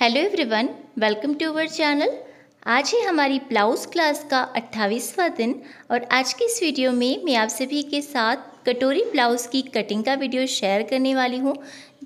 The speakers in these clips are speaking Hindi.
hello everyone welcome to our channel आज है हमारी ब्लाउज क्लास का 28वां दिन और आज के इस वीडियो में मैं आप सभी के साथ कटोरी ब्लाउज़ की कटिंग का वीडियो शेयर करने वाली हूँ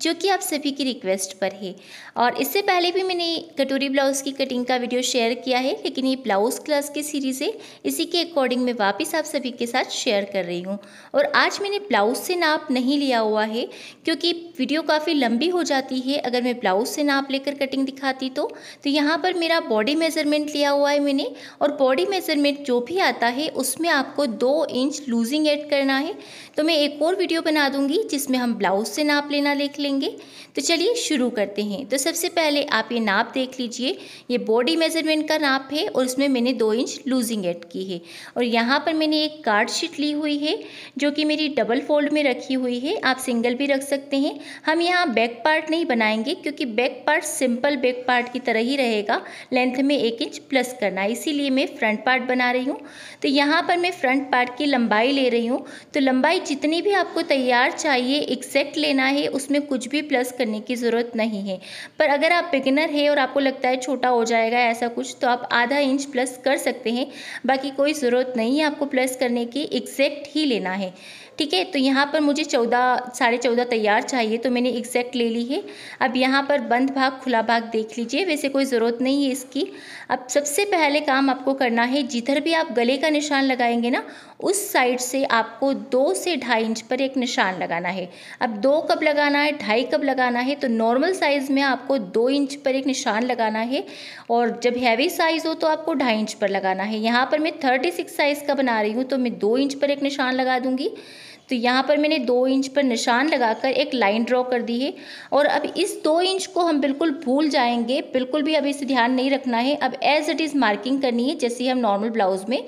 जो कि आप सभी की रिक्वेस्ट पर है और इससे पहले भी मैंने कटोरी ब्लाउज़ की कटिंग का वीडियो शेयर किया है लेकिन ये ब्लाउज़ क्लास की सीरीज़ है इसी के अकॉर्डिंग मैं वापस आप सभी के साथ शेयर कर रही हूँ और आज मैंने ब्लाउज़ से नाप नहीं लिया हुआ है क्योंकि वीडियो काफ़ी लंबी हो जाती है अगर मैं ब्लाउज़ से नाप लेकर कटिंग दिखाती तो, तो यहाँ पर मेरा बॉडी मेज़रमेंट लिया हुआ है मैंने और बॉडी मेज़रमेंट जो भी आता है उसमें आपको दो इंच लूजिंग एड करना है तो मैं एक और वीडियो बना दूँगी जिसमें हम ब्लाउज़ से नाप लेना देख लेंगे तो चलिए शुरू करते हैं तो सबसे पहले आप ये नाप देख लीजिए ये बॉडी मेजरमेंट का नाप है और उसमें मैंने दो इंच लूजिंग एड की है और यहाँ पर मैंने एक कार्ड शीट ली हुई है जो कि मेरी डबल फोल्ड में रखी हुई है आप सिंगल भी रख सकते हैं हम यहाँ बैक पार्ट नहीं बनाएंगे क्योंकि back part simple back part की तरह ही रहेगा लेंथ में एक इंच प्लस करना इसीलिए मैं फ्रंट पार्ट बना रही हूँ तो यहाँ पर मैं फ्रंट पार्ट की लंबाई ले रही हूँ तो लंबाई जितनी भी आपको तैयार चाहिए एक्सेक्ट लेना है उसमें कुछ भी प्लस करने की ज़रूरत नहीं है पर अगर आप बिगिनर है और आपको लगता है छोटा हो जाएगा ऐसा कुछ तो आप आधा इंच प्लस कर सकते हैं बाकी कोई ज़रूरत नहीं है आपको प्लस करने की एग्जैक्ट ही लेना है ठीक है तो यहाँ पर मुझे चौदह साढ़े चौदह तैयार चाहिए तो मैंने एग्जैक्ट ले ली है अब यहाँ पर बंद भाग खुला भाग देख लीजिए वैसे कोई ज़रूरत नहीं है इसकी अब सबसे पहले काम आपको करना है जिधर भी आप गले का निशान लगाएंगे ना उस साइड से आपको दो से ढाई इंच पर एक निशान लगाना है अब दो कब लगाना है ढाई कप लगाना है तो नॉर्मल साइज़ में आपको दो इंच पर एक निशान लगाना है और जब हैवी साइज़ हो तो आपको ढाई इंच पर लगाना है यहाँ पर मैं थर्टी सिक्स साइज़ का बना रही हूँ तो मैं दो इंच पर एक निशान लगा दूँगी तो यहाँ पर मैंने दो इंच पर निशान लगाकर एक लाइन ड्रॉ कर दी है और अब इस दो इंच को हम बिल्कुल भूल जाएंगे बिल्कुल भी अभी इसे ध्यान नहीं रखना है अब एज इट इज़ मार्किंग करनी है जैसे हम नॉर्मल ब्लाउज़ में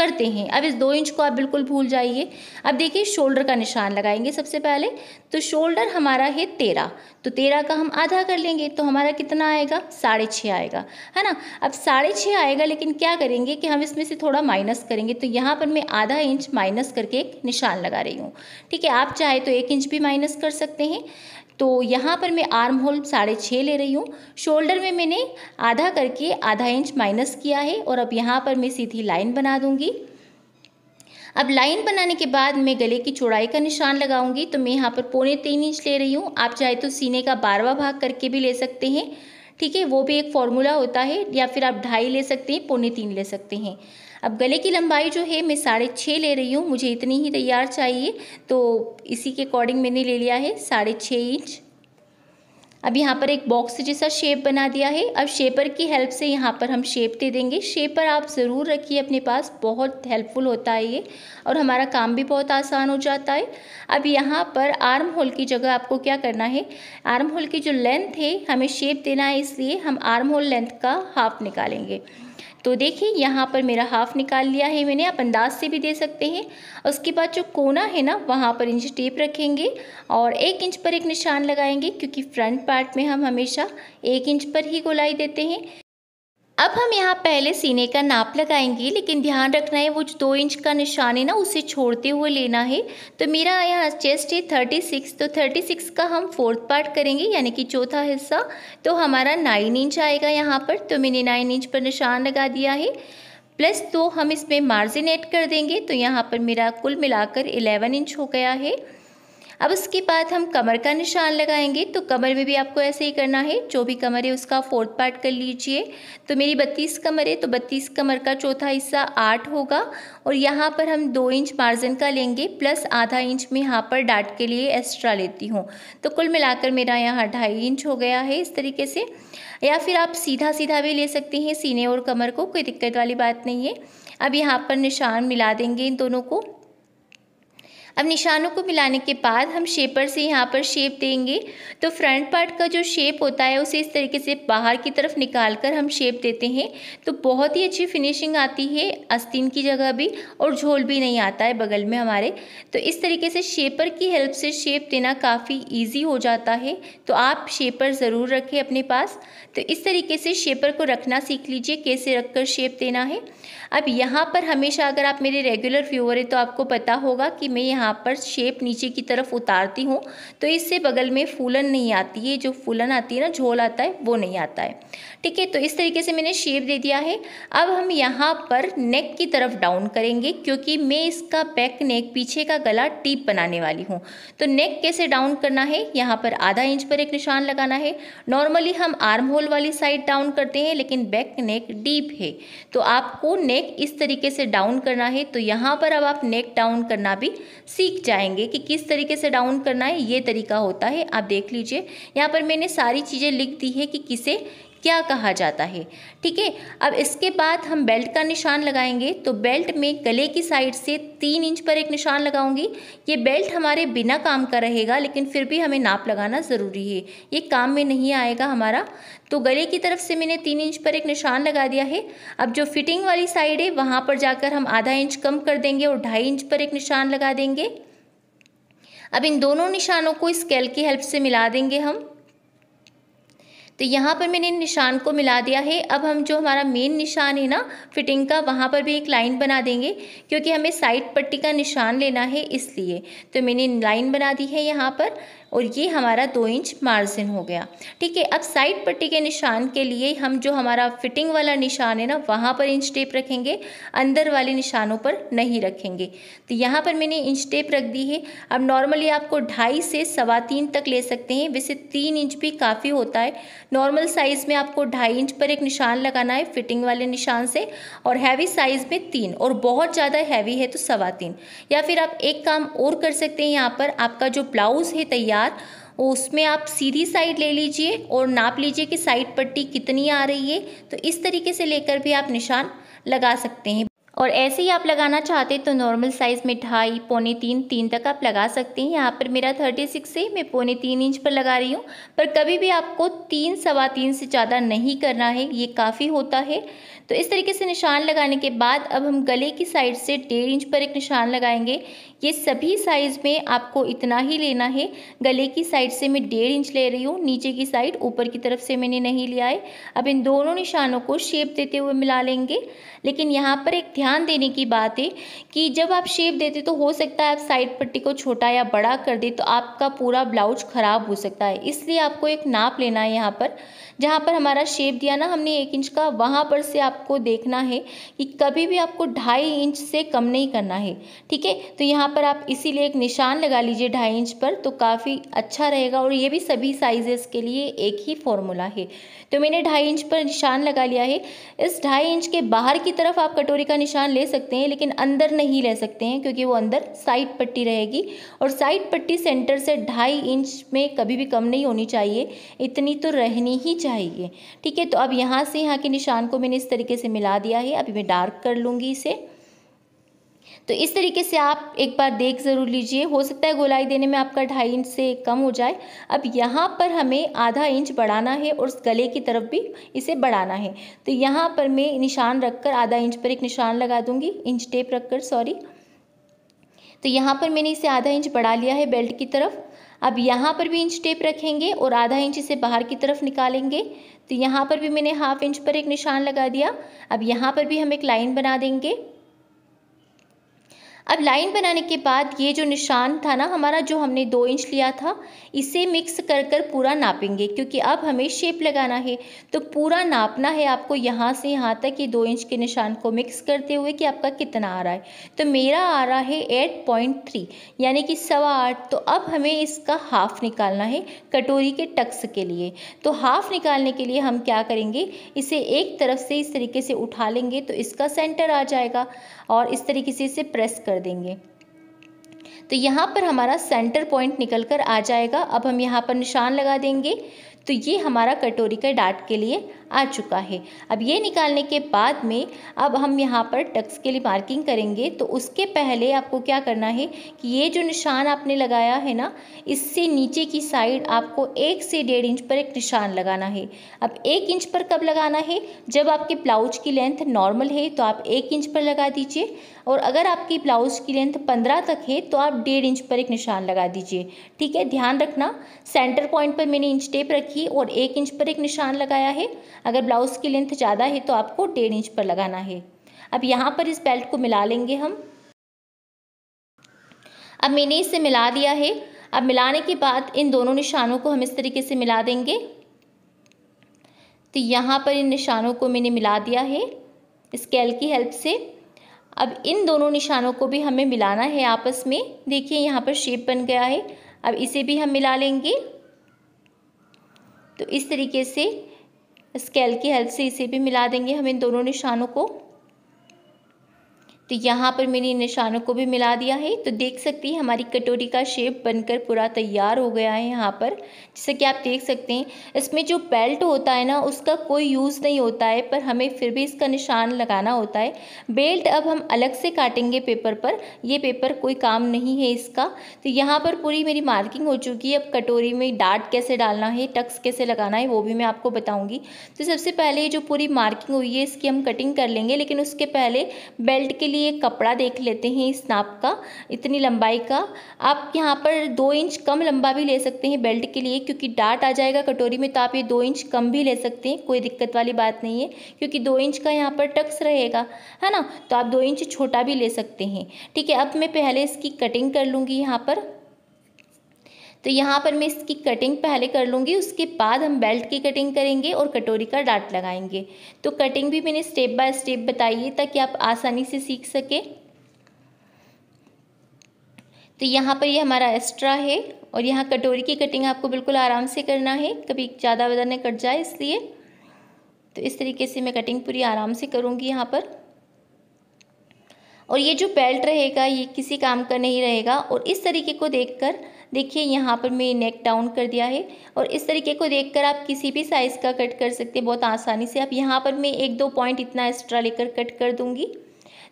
करते हैं अब इस दो इंच को आप बिल्कुल भूल जाइए अब देखिए शोल्डर का निशान लगाएंगे सबसे पहले तो शोल्डर हमारा है तेरह तो तेरह का हम आधा कर लेंगे तो हमारा कितना आएगा साढ़े छः आएगा है ना अब साढ़े छः आएगा लेकिन क्या करेंगे कि हम इसमें से थोड़ा माइनस करेंगे तो यहाँ पर मैं आधा इंच माइनस करके एक निशान लगा रही हूँ ठीक है आप चाहे तो एक इंच भी माइनस कर सकते हैं तो यहाँ पर मैं आर्म होल साढ़े छः ले रही हूँ शोल्डर में मैंने आधा करके आधा इंच माइनस किया है और अब यहाँ पर मैं सीधी लाइन बना दूँगी अब लाइन बनाने के बाद मैं गले की चौड़ाई का निशान लगाऊंगी तो मैं यहाँ पर पौने तीन इंच ले रही हूँ आप चाहे तो सीने का बारवा भाग करके भी ले सकते हैं ठीक है वो भी एक फॉर्मूला होता है या फिर आप ढाई ले सकते हैं पौने तीन ले सकते हैं अब गले की लंबाई जो है मैं साढ़े छः ले रही हूँ मुझे इतनी ही तैयार चाहिए तो इसी के अकॉर्डिंग मैंने ले लिया है साढ़े छः इंच अब यहाँ पर एक बॉक्स जैसा शेप बना दिया है अब शेपर की हेल्प से यहाँ पर हम शेप दे देंगे शेपर आप ज़रूर रखिए अपने पास बहुत हेल्पफुल होता है ये और हमारा काम भी बहुत आसान हो जाता है अब यहाँ पर आर्म होल की जगह आपको क्या करना है आर्म होल की जो लेंथ है हमें शेप देना है इसलिए हम आर्म होल लेंथ का हाफ निकालेंगे तो देखिए यहाँ पर मेरा हाफ़ निकाल लिया है मैंने आप अंदाज से भी दे सकते हैं उसके बाद जो कोना है ना वहाँ पर इंच टेप रखेंगे और एक इंच पर एक निशान लगाएंगे क्योंकि फ्रंट पार्ट में हम हमेशा एक इंच पर ही गोलाई देते हैं अब हम यहाँ पहले सीने का नाप लगाएंगे लेकिन ध्यान रखना है वो जो दो इंच का निशान है ना उसे छोड़ते हुए लेना है तो मेरा यहाँ चेस्ट है थर्टी सिक्स तो थर्टी सिक्स का हम फोर्थ पार्ट करेंगे यानी कि चौथा हिस्सा तो हमारा नाइन इंच आएगा यहाँ पर तो मैंने नाइन इंच पर निशान लगा दिया है प्लस तो हम इसमें मार्जिन ऐड कर देंगे तो यहाँ पर मेरा कुल मिलाकर इलेवन इंच हो गया है अब उसके बाद हम कमर का निशान लगाएंगे तो कमर में भी आपको ऐसे ही करना है जो भी कमर है उसका फोर्थ पार्ट कर लीजिए तो मेरी बत्तीस कमर है तो बत्तीस कमर का चौथा हिस्सा आठ होगा और यहाँ पर हम दो इंच मार्जिन का लेंगे प्लस आधा इंच में यहाँ पर डाट के लिए एक्स्ट्रा लेती हूँ तो कुल मिलाकर मेरा यहाँ ढाई इंच हो गया है इस तरीके से या फिर आप सीधा सीधा भी ले सकते हैं सीने और कमर को कोई दिक्कत वाली बात नहीं है अब यहाँ पर निशान मिला देंगे इन दोनों को अब निशानों को मिलाने के बाद हम शेपर से यहाँ पर शेप देंगे तो फ्रंट पार्ट का जो शेप होता है उसे इस तरीके से बाहर की तरफ निकाल कर हम शेप देते हैं तो बहुत ही अच्छी फिनिशिंग आती है आस्तीन की जगह भी और झोल भी नहीं आता है बगल में हमारे तो इस तरीके से शेपर की हेल्प से शेप देना काफ़ी ईजी हो जाता है तो आप शेपर ज़रूर रखें अपने पास तो इस तरीके से शेपर को रखना सीख लीजिए कैसे रख कर शेप देना है अब यहाँ पर हमेशा अगर आप मेरे रेगुलर व्यूअर है तो आपको पता होगा कि मैं यहाँ पर शेप नीचे की तरफ उतारती हूँ तो इससे बगल में फूलन नहीं आती है जो फूलन आती है ना झोल आता है वो नहीं आता है ठीक है तो इस तरीके से मैंने शेप दे दिया है अब हम यहाँ पर नेक की तरफ डाउन करेंगे क्योंकि मैं इसका बैक नेक पीछे का गला टीप बनाने वाली हूँ तो नेक कैसे डाउन करना है यहाँ पर आधा इंच पर एक निशान लगाना है नॉर्मली हम आर्म होल वाली साइड डाउन करते हैं लेकिन बैक नेक डीप है तो आपको नेक नेक इस तरीके से डाउन करना है तो यहाँ पर अब आप नेक डाउन करना भी सीख जाएंगे कि किस तरीके से डाउन करना है ये तरीका होता है आप देख लीजिए यहाँ पर मैंने सारी चीज़ें लिख दी है कि किसे क्या कहा जाता है ठीक है अब इसके बाद हम बेल्ट का निशान लगाएंगे तो बेल्ट में गले की साइड से तीन इंच पर एक निशान लगाऊंगी ये बेल्ट हमारे बिना काम का रहेगा लेकिन फिर भी हमें नाप लगाना ज़रूरी है ये काम में नहीं आएगा हमारा तो गले की तरफ से मैंने तीन इंच पर एक निशान लगा दिया है अब जो फिटिंग वाली साइड है वहाँ पर जाकर हम आधा इंच कम कर देंगे और ढाई इंच पर एक निशान लगा देंगे अब इन दोनों निशानों को स्केल की हेल्प से मिला देंगे हम तो यहाँ पर मैंने निशान को मिला दिया है अब हम जो हमारा मेन निशान है ना फिटिंग का वहाँ पर भी एक लाइन बना देंगे क्योंकि हमें साइड पट्टी का निशान लेना है इसलिए तो मैंने लाइन बना दी है यहाँ पर और ये हमारा दो इंच मार्जिन हो गया ठीक है अब साइड पट्टी के निशान के लिए हम जो हमारा फिटिंग वाला निशान है ना वहाँ पर इंच टेप रखेंगे अंदर वाले निशानों पर नहीं रखेंगे तो यहाँ पर मैंने इंच टेप रख दी है अब नॉर्मली आपको ढाई से सवा तीन तक ले सकते हैं वैसे तीन इंच भी काफ़ी होता है नॉर्मल साइज़ में आपको ढाई इंच पर एक निशान लगाना है फिटिंग वाले निशान से और हैवी साइज़ में तीन और बहुत ज़्यादा हैवी है तो सवा तीन या फिर आप एक काम और कर सकते हैं यहाँ पर आपका जो ब्लाउज़ है तैयार साथ उसमें आप सीधी साइड ले लीजिए और नाप लीजिए कि साइड पट्टी कितनी आ रही है तो इस तरीके से लेकर भी आप निशान लगा सकते हैं और ऐसे ही आप लगाना चाहते हैं तो नॉर्मल साइज़ में ढाई पौने तीन तीन तक आप लगा सकते हैं यहाँ पर मेरा थर्टी सिक्स है मैं पौने तीन इंच पर लगा रही हूँ पर कभी भी आपको तीन सवा तीन से ज़्यादा नहीं करना है ये काफ़ी होता है तो इस तरीके से निशान लगाने के बाद अब हम गले की साइड से डेढ़ इंच पर एक निशान लगाएंगे ये सभी साइज़ में आपको इतना ही लेना है गले की साइड से मैं डेढ़ इंच ले रही हूँ नीचे की साइड ऊपर की तरफ से मैंने नहीं लिया है अब इन दोनों निशानों को शेप देते हुए मिला लेंगे लेकिन यहाँ पर एक ध्यान देने की बात है कि जब आप शेप देते तो हो सकता है आप साइड पट्टी को छोटा या बड़ा कर दे तो आपका पूरा ब्लाउज ख़राब हो सकता है इसलिए आपको एक नाप लेना है यहाँ पर जहाँ पर हमारा शेप दिया ना हमने एक इंच का वहाँ पर से आपको देखना है कि कभी भी आपको ढाई इंच से कम नहीं करना है ठीक है तो यहाँ पर आप इसीलिए एक निशान लगा लीजिए ढाई इंच पर तो काफ़ी अच्छा रहेगा और ये भी सभी साइजेस के लिए एक ही फॉर्मूला है तो मैंने ढाई इंच पर निशान लगा लिया है इस ढाई इंच के बाहर की तरफ आप कटोरी का निशान ले सकते हैं लेकिन अंदर नहीं ले सकते हैं क्योंकि वो अंदर साइड पट्टी रहेगी और साइड पट्टी सेंटर से ढाई इंच में कभी भी कम नहीं होनी चाहिए इतनी तो रहनी ही चाहिए ठीक है तो अब यहाँ से यहाँ के निशान को मैंने इस तरीके से मिला दिया है अभी मैं डार्क कर लूँगी इसे तो इस तरीके से आप एक बार देख ज़रूर लीजिए हो सकता है गोलाई देने में आपका ढाई इंच से कम हो जाए अब यहाँ पर हमें आधा इंच बढ़ाना है और गले की तरफ भी इसे बढ़ाना है तो यहाँ पर मैं निशान रखकर आधा इंच पर एक निशान लगा दूँगी इंच टेप रखकर सॉरी तो यहाँ पर मैंने इसे आधा इंच बढ़ा लिया है बेल्ट की तरफ अब यहाँ पर भी इंच टेप रखेंगे और आधा इंच इसे बाहर की तरफ निकालेंगे तो यहाँ पर भी मैंने हाफ इंच पर एक निशान लगा दिया अब यहाँ पर भी हम एक लाइन बना देंगे अब लाइन बनाने के बाद ये जो निशान था ना हमारा जो हमने दो इंच लिया था इसे मिक्स कर कर पूरा नापेंगे क्योंकि अब हमें शेप लगाना है तो पूरा नापना है आपको यहाँ से यहाँ तक ये दो इंच के निशान को मिक्स करते हुए कि आपका कितना आ रहा है तो मेरा आ रहा है एट पॉइंट थ्री यानी कि सवा आठ तो अब हमें इसका हाफ निकालना है कटोरी के टक्स के लिए तो हाफ निकालने के लिए हम क्या करेंगे इसे एक तरफ से इस तरीके से उठा लेंगे तो इसका सेंटर आ जाएगा और इस तरीके से इसे प्रेस कर कर देंगे तो यहाँ पर हमारा सेंटर पॉइंट निकल कर आ जाएगा अब हम यहाँ पर निशान लगा देंगे तो ये हमारा कटोरी के डाट के लिए आ चुका है अब ये निकालने के बाद में अब हम यहाँ पर टक्स के लिए मार्किंग करेंगे तो उसके पहले आपको क्या करना है कि ये जो निशान आपने लगाया है ना इससे नीचे की साइड आपको एक से डेढ़ इंच पर एक निशान लगाना है अब एक इंच पर कब लगाना है जब आपके ब्लाउज की लेंथ नॉर्मल है तो आप एक इंच पर लगा दीजिए और अगर आपकी ब्लाउज की लेंथ पंद्रह तक है तो आप डेढ़ इंच पर एक निशान लगा दीजिए ठीक है ध्यान रखना सेंटर पॉइंट पर मैंने इंच टेप रखी और एक इंच पर एक निशान लगाया है अगर ब्लाउज़ की लेंथ ज़्यादा है तो आपको डेढ़ इंच पर लगाना है अब यहाँ पर इस बेल्ट को मिला लेंगे हम अब मैंने इसे मिला दिया है अब मिलाने के बाद इन दोनों निशानों को हम इस तरीके से मिला देंगे तो यहाँ पर इन निशानों को मैंने मिला दिया है स्केल की हेल्प से अब इन दोनों निशानों को भी हमें मिलाना है आपस में देखिए यहाँ पर शेप बन गया है अब इसे भी हम मिला लेंगे तो इस तरीके से स्केल की हेल्प से इसे e भी मिला देंगे हम इन दोनों निशानों को तो यहाँ पर मैंने निशानों को भी मिला दिया है तो देख सकते हैं हमारी कटोरी का शेप बनकर पूरा तैयार हो गया है यहाँ पर जैसे कि आप देख सकते हैं इसमें जो बेल्ट होता है ना उसका कोई यूज़ नहीं होता है पर हमें फिर भी इसका निशान लगाना होता है बेल्ट अब हम अलग से काटेंगे पेपर पर ये पेपर कोई काम नहीं है इसका तो यहाँ पर पूरी मेरी मार्किंग हो चुकी है अब कटोरी में डाट कैसे डालना है टक्स कैसे लगाना है वो भी मैं आपको बताऊँगी तो सबसे पहले जो पूरी मार्किंग हुई है इसकी हम कटिंग कर लेंगे लेकिन उसके पहले बेल्ट के लिए लिए कपड़ा देख लेते हैं इस नाप का इतनी लंबाई का आप यहाँ पर दो इंच कम लंबा भी ले सकते हैं बेल्ट के लिए क्योंकि डाट आ जाएगा कटोरी में तो आप ये दो इंच कम भी ले सकते हैं कोई दिक्कत वाली बात नहीं है क्योंकि दो इंच का यहाँ पर टक्स रहेगा है ना तो आप दो इंच छोटा भी ले सकते हैं ठीक है अब मैं पहले इसकी कटिंग कर लूँगी यहाँ पर तो यहाँ पर मैं इसकी कटिंग पहले कर लूँगी उसके बाद हम बेल्ट की कटिंग करेंगे और कटोरी का डाट लगाएंगे तो कटिंग भी मैंने स्टेप बाय स्टेप बताई है ताकि आप आसानी से सीख सकें तो यहाँ पर ये यह हमारा एक्स्ट्रा है और यहाँ कटोरी की कटिंग आपको बिल्कुल आराम से करना है कभी ज़्यादा वज़ा न कट जाए इसलिए तो इस तरीके से मैं कटिंग पूरी आराम से करूँगी यहाँ पर और ये जो बेल्ट रहेगा ये किसी काम का नहीं रहेगा और इस तरीके को देखकर देखिए यहाँ पर मैं नेक डाउन कर दिया है और इस तरीके को देखकर आप किसी भी साइज़ का कट कर सकते हैं बहुत आसानी से आप यहाँ पर मैं एक दो पॉइंट इतना एक्स्ट्रा लेकर कट कर दूँगी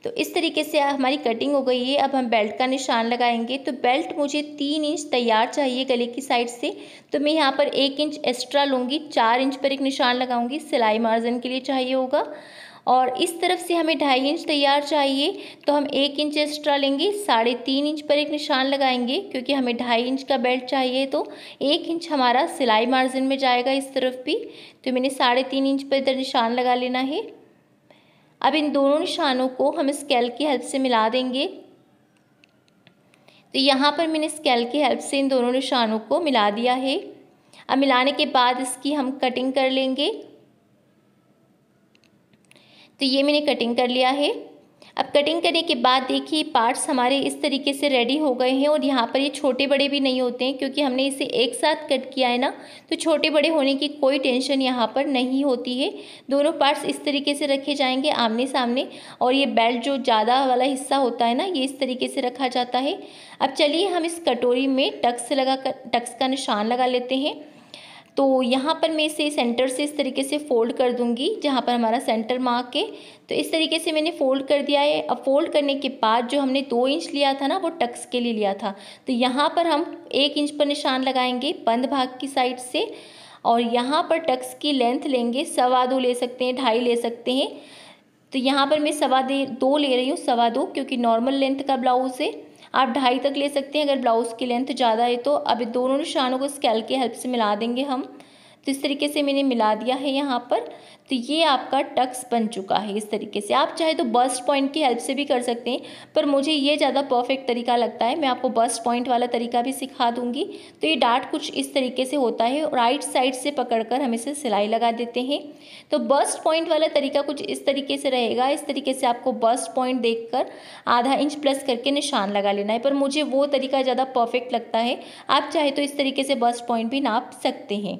तो इस तरीके से हमारी कटिंग हो गई है अब हम बेल्ट का निशान लगाएंगे तो बेल्ट मुझे तीन इंच तैयार चाहिए गले की साइड से तो मैं यहाँ पर एक इंच एक्स्ट्रा लूँगी चार इंच पर एक निशान लगाऊंगी सिलाई मार्जिन के लिए चाहिए होगा और इस तरफ से हमें ढाई इंच तैयार चाहिए तो हम एक इंच एक्स्ट्रा लेंगे साढ़े तीन इंच पर एक निशान लगाएंगे क्योंकि हमें ढाई इंच का बेल्ट चाहिए तो एक इंच हमारा सिलाई मार्जिन में जाएगा इस तरफ भी तो मैंने साढ़े तीन इंच पर इधर निशान लगा लेना है अब इन दोनों निशानों को हम स्केल की हेल्प से मिला देंगे तो यहाँ पर मैंने स्केल की हेल्प से इन दोनों निशानों को मिला दिया है अब मिलाने के बाद इसकी हम कटिंग कर लेंगे तो ये मैंने कटिंग कर लिया है अब कटिंग करने के बाद देखिए पार्ट्स हमारे इस तरीके से रेडी हो गए हैं और यहाँ पर ये छोटे बड़े भी नहीं होते हैं क्योंकि हमने इसे एक साथ कट किया है ना तो छोटे बड़े होने की कोई टेंशन यहाँ पर नहीं होती है दोनों पार्ट्स इस तरीके से रखे जाएंगे आमने सामने और ये बेल्ट जो ज़्यादा वाला हिस्सा होता है ना ये इस तरीके से रखा जाता है अब चलिए हम इस कटोरी में टक्स लगा कर टक्स का निशान लगा लेते हैं तो यहाँ पर मैं इसे सेंटर से इस तरीके से फोल्ड कर दूँगी जहाँ पर हमारा सेंटर मार्क है तो इस तरीके से मैंने फोल्ड कर दिया है अब फोल्ड करने के बाद जो हमने दो इंच लिया था ना वो टक्स के लिए लिया था तो यहाँ पर हम एक इंच पर निशान लगाएंगे बंद भाग की साइड से और यहाँ पर टक्स की लेंथ लेंगे सवा दो ले सकते हैं ढाई ले सकते हैं तो यहाँ पर मैं सवा दे दो ले रही हूँ सवा दो क्योंकि नॉर्मल लेंथ का ब्लाउज़ है आप ढाई तक ले सकते हैं अगर ब्लाउज़ की लेंथ ज़्यादा है तो अब दोनों निशानों को स्केल के हेल्प से मिला देंगे हम तो इस तरीके से मैंने मिला दिया है यहाँ पर तो ये आपका टक्स बन चुका है इस तरीके से आप चाहे तो बस्ट पॉइंट की हेल्प से भी कर सकते हैं पर मुझे ये ज़्यादा परफेक्ट तरीका लगता है मैं आपको बस्ट पॉइंट वाला तरीका भी सिखा दूंगी तो ये डार्ट कुछ इस तरीके से होता है राइट साइड से पकड़कर हम इसे सिलाई लगा देते हैं तो बस्ट पॉइंट वाला तरीका कुछ इस तरीके से रहेगा इस तरीके से आपको बस्ट पॉइंट कर आधा इंच प्लस करके निशान लगा लेना है पर मुझे वो तरीका ज़्यादा परफेक्ट लगता है आप चाहे तो इस तरीके से बस्ट पॉइंट भी नाप सकते हैं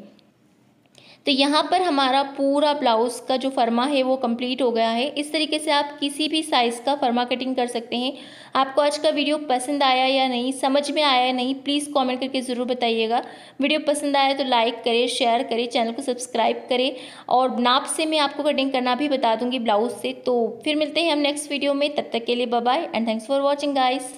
तो यहाँ पर हमारा पूरा ब्लाउज़ का जो फर्मा है वो कंप्लीट हो गया है इस तरीके से आप किसी भी साइज़ का फर्मा कटिंग कर सकते हैं आपको आज का वीडियो पसंद आया या नहीं समझ में आया या नहीं प्लीज़ कमेंट करके ज़रूर बताइएगा वीडियो पसंद आया तो लाइक करें शेयर करें चैनल को सब्सक्राइब करें और नाप से मैं आपको कटिंग करना भी बता दूँगी ब्लाउज़ से तो फिर मिलते हैं हम नेक्स्ट वीडियो में तब तक के लिए bye and thanks for watching guys